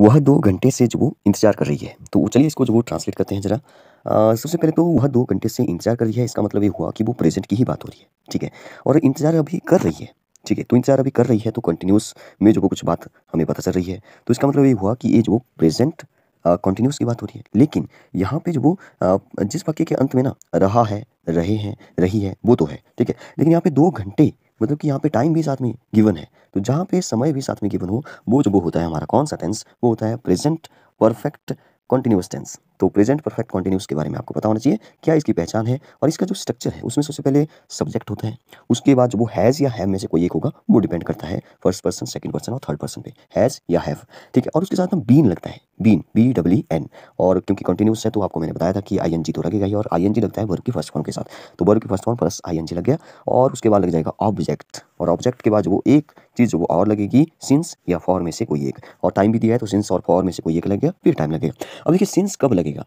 वह दो घंटे से जो वो इंतजार कर रही है तो चलिए इसको जो वो ट्रांसलेट करते हैं जरा सबसे पहले तो वह दो घंटे से इंतजार कर रही है इसका मतलब ये हुआ कि वो प्रेजेंट की ही बात हो रही है ठीक है और इंतजार अभी कर रही है ठीक है तो इंतजार अभी कर रही है तो कंटिन्यूस में जो वो कुछ बात हमें पता चल रही है तो इसका मतलब ये हुआ कि ये जो प्रेजेंट कंटिन्यूस की बात हो रही है लेकिन यहाँ पे जो वो जिस वाक्य के अंत में ना रहा है रहे हैं रही है वो तो है ठीक है लेकिन यहाँ पे दो घंटे मतलब कि यहाँ पे टाइम भी साथ में गिवन है तो जहाँ पे समय भी साथ में गिवन हो वो जो वो होता है हमारा कौन सा टेंस वो होता है प्रेजेंट परफेक्ट कॉन्टिन्यूस टेंस तो प्रेजेंट परफेक्ट कॉन्टिन्यूस के बारे में आपको पता होना चाहिए क्या इसकी पहचान है और इसका जो स्ट्रक्चर है उसमें सबसे पहले सब्जेक्ट होता है उसके बाद जो वो हैज़ या हैव में से कोई एक होगा वो डिपेंड करता है फर्स्ट पर्सन सेकंड पर्सन और थर्ड पर्सन पे हैज़ या हैव ठीक है और उसके साथ में बीन लगता है बीन बी डब्ल्यू एन और क्योंकि कंटिन्यूस है तो आपको मैंने बताया था कि आई एन जी तो लगेगा ही और आई एन जी लगता है वर्ग की फर्स्ट फॉर्म के साथ तो वर्ग की first form plus I N G लग गया और उसके बाद लग जाएगा ऑब्जेक्ट और ऑब्जेक्ट के बाद वो एक चीज़ वो और लगेगी सिंस या फॉर में से कोई एक और टाइम भी दिया है तो सिंस और फॉर में से कोई एक लग गया फिर टाइम लगेगा अब देखिए सिंस कब लगेगा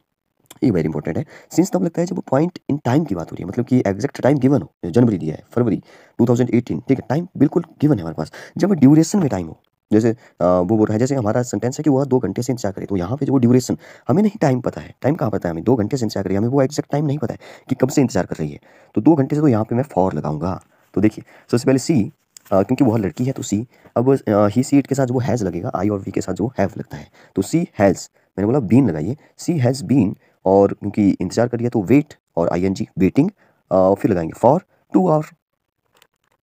ये वेरी इंपॉर्टेंट है सिंस तब लगता है जब पॉइंट इन टाइम की बात हो रही है मतलब कि एग्जैक्ट टाइम गिवन हो जनवरी दिया है फरवरी 2018 ठीक है टाइम बिल्कुल गिवन है हमारे पास जब ड्यूरेशन में टाइम हो जैसे वो बोल रहा है जैसे हमारा सेंटेंस है कि वह दो घंटे से इंतजार करे तो यहाँ पे जो ड्यूरेशन हमें नहीं टाइम पता है टाइम कहाँ पता है हमें दो घंटे से इंतजार करिए हमें वो एक्जैक्ट टाइम नहीं पता है कि कब से इंतजार कर रही है तो दो घंटे से तो यहाँ पर मैं फॉर लगाऊंगा तो देखिए सबसे पहले सी क्योंकि वह लड़की है तो सी अब ही सी के साथ वो हैज़ लगेगा आई और वी के साथ जो हैव लगता है तो सी हैज़ मैंने बोला बीन लगाइए सी हैज़ बीन और क्योंकि इंतजार करिए तो वेट और आई एन जी वेटिंग फिर लगाएंगे फॉर टू आवर